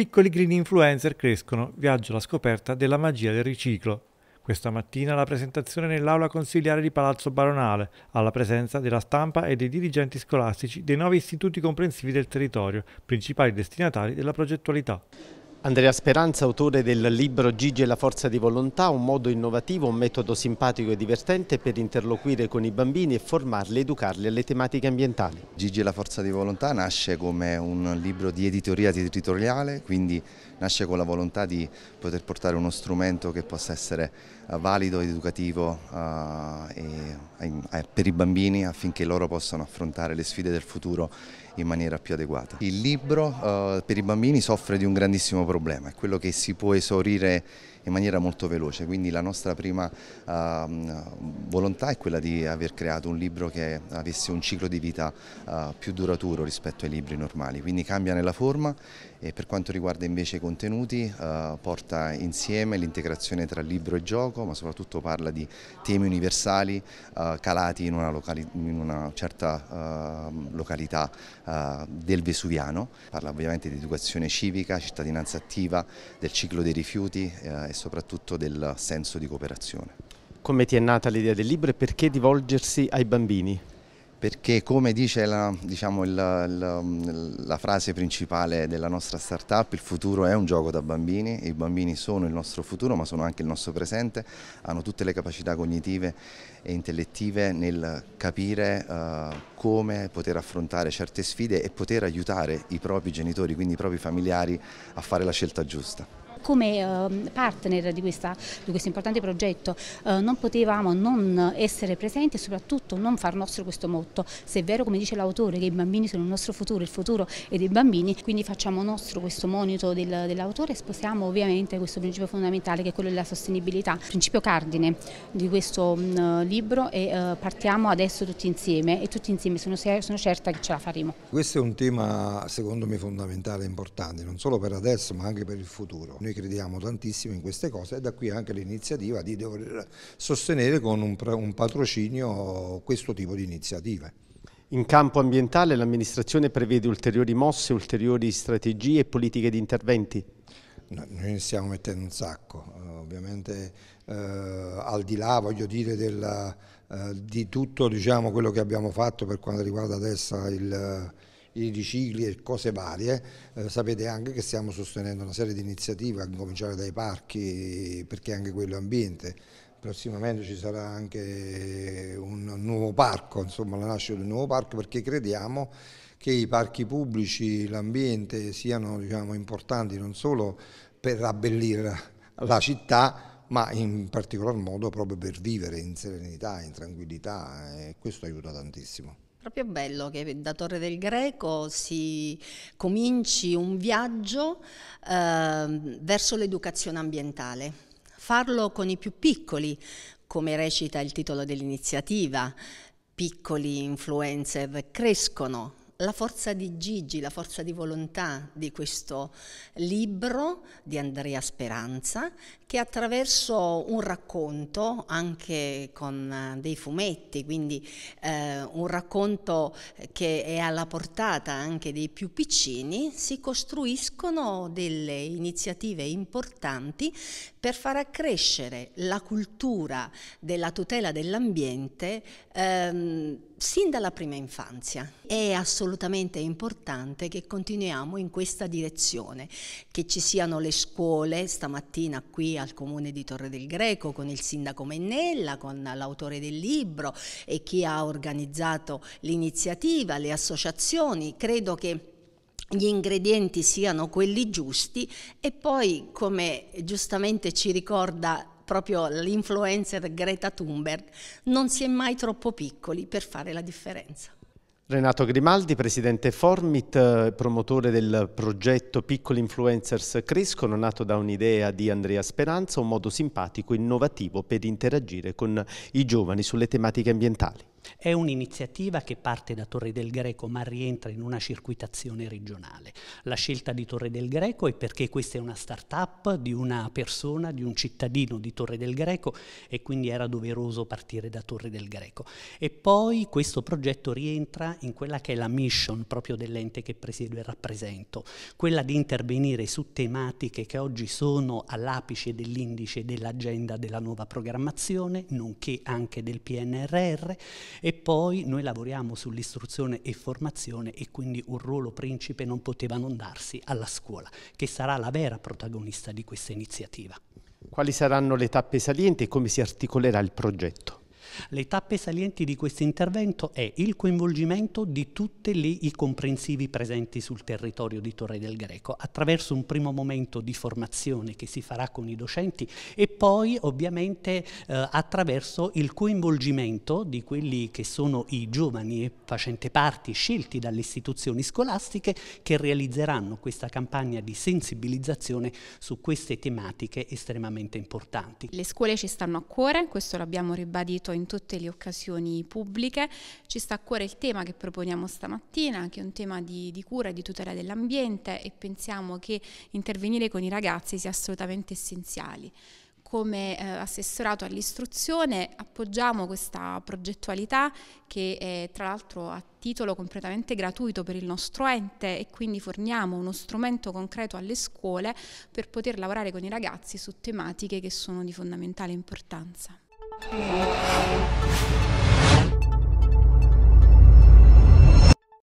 piccoli green influencer crescono, viaggio alla scoperta della magia del riciclo. Questa mattina la presentazione nell'aula consiliare di Palazzo Baronale, alla presenza della stampa e dei dirigenti scolastici dei nuovi istituti comprensivi del territorio, principali destinatari della progettualità. Andrea Speranza, autore del libro Gigi e la forza di volontà, un modo innovativo, un metodo simpatico e divertente per interloquire con i bambini e formarli ed educarli alle tematiche ambientali. Gigi e la forza di volontà nasce come un libro di editoria territoriale, quindi nasce con la volontà di poter portare uno strumento che possa essere eh, valido, ed educativo eh, ehm, eh, per i bambini affinché loro possano affrontare le sfide del futuro in maniera più adeguata. Il libro per i bambini soffre di un grandissimo problema, è quello che si può esaurire in maniera molto veloce, quindi la nostra prima ehm, volontà è quella di aver creato un libro che avesse un ciclo di vita più duraturo rispetto ai libri normali, quindi cambia nella forma e per quanto riguarda invece i contenuti, eh, porta insieme l'integrazione tra libro e gioco, ma soprattutto parla di temi universali eh, calati in una, in una certa ehm, località eh, del Vesuviano. Parla ovviamente di educazione civica, cittadinanza attiva, del ciclo dei rifiuti eh, e soprattutto del senso di cooperazione. Come ti è nata l'idea del libro e perché rivolgersi ai bambini? perché come dice la, diciamo, la, la, la, frase principale della nostra startup, il futuro è un gioco da bambini, i bambini sono il nostro futuro ma sono anche il nostro presente, hanno tutte le capacità cognitive e intellettive nel capire uh, come poter affrontare certe sfide e poter aiutare i propri genitori, quindi i propri familiari a fare la scelta giusta come ehm, partner di, questa, di, questo importante progetto eh, non potevamo non essere presenti e soprattutto non far nostro questo motto. Se è vero, come dice l'autore, che i bambini sono il nostro futuro, il futuro è dei bambini, quindi facciamo nostro questo monito del, dell'autore e sposiamo ovviamente questo principio fondamentale che è quello della sostenibilità, principio cardine di questo mm, libro e eh, partiamo adesso tutti insieme e tutti insieme sono, sono certa che ce la faremo. Questo è un tema secondo me fondamentale e importante, non solo per adesso ma anche per il futuro. Noi noi crediamo tantissimo in queste cose e da qui anche l'iniziativa di dover sostenere con un, un patrocinio questo tipo di iniziative. In campo ambientale l'amministrazione prevede ulteriori mosse, ulteriori strategie e politiche di interventi? No, noi ne stiamo mettendo un sacco, eh, ovviamente eh, al di là voglio dire della, eh, di tutto diciamo, quello che abbiamo fatto per quanto riguarda adesso il i ricicli e cose varie, eh, sapete anche che stiamo sostenendo una serie di iniziative, a cominciare dai parchi, perché anche quello è ambiente. Prossimamente ci sarà anche un nuovo parco, insomma la nascita del nuovo parco, perché crediamo che i parchi pubblici, l'ambiente siano diciamo, importanti non solo per abbellire la città, ma in particolar modo proprio per vivere in serenità, in tranquillità e questo aiuta tantissimo proprio bello che da Torre del Greco si cominci un viaggio eh, verso l'educazione ambientale. Farlo con i più piccoli, come recita il titolo dell'iniziativa. Piccoli influencer crescono, la forza di Gigi, la forza di volontà di questo libro di Andrea Speranza, che attraverso un racconto, anche con eh, dei fumetti, quindi eh, un racconto che è alla portata anche dei più piccini, si costruiscono delle iniziative importanti per far accrescere la cultura della tutela dell'ambiente. Ehm, sin dalla prima infanzia. È assolutamente importante che continuiamo in questa direzione, che ci siano le scuole, stamattina qui al comune di Torre del Greco con il sindaco Mennella, con l'autore del libro e chi ha organizzato l'iniziativa, le associazioni. Credo che gli ingredienti siano quelli giusti e poi come giustamente ci ricorda proprio l'influencer Greta Thunberg, non si è mai troppo piccoli per fare la differenza. Renato Grimaldi, presidente Formit, eh, promotore del progetto Piccoli Influencers Crescono, nato da un'idea di Andrea Speranza, un modo simpatico e innovativo per interagire con i giovani sulle tematiche ambientali. È un'iniziativa che parte da Torre del Greco ma rientra in una circuitazione regionale. La scelta di Torre del Greco è perché questa è una start-up di una persona, di un cittadino di Torre del Greco e quindi era doveroso partire da Torre del Greco. E poi questo progetto rientra in quella che è la mission proprio dell'ente che presiedo e rappresento, quella di intervenire su tematiche che oggi sono all'apice dell'indice dell'agenda della nuova programmazione, nonché anche del PNRR e poi noi lavoriamo sull'istruzione e formazione e quindi un ruolo principe non poteva non darsi alla scuola, che sarà la vera protagonista di questa iniziativa. Quali saranno le tappe salienti e come si articolerà il progetto? Le tappe salienti di questo intervento è il coinvolgimento di tutti i comprensivi presenti sul territorio di Torre del Greco, attraverso un primo momento di formazione che si farà con i docenti e poi ovviamente eh, attraverso il coinvolgimento di quelli che sono i giovani e facente parte scelti dalle istituzioni scolastiche che realizzeranno questa campagna di sensibilizzazione su queste tematiche estremamente importanti. Le scuole ci stanno a cuore, questo l'abbiamo ribadito fatto in tutte le occasioni pubbliche. Ci sta a cuore il tema che proponiamo stamattina, che è un tema di, di cura e di tutela dell'ambiente e pensiamo che intervenire con i ragazzi sia assolutamente essenziale come eh, assessorato all'istruzione appoggiamo questa progettualità che è tra l'altro a titolo completamente gratuito per il nostro ente e quindi forniamo uno strumento concreto alle scuole per poter lavorare con i ragazzi su tematiche che sono di fondamentale importanza. Música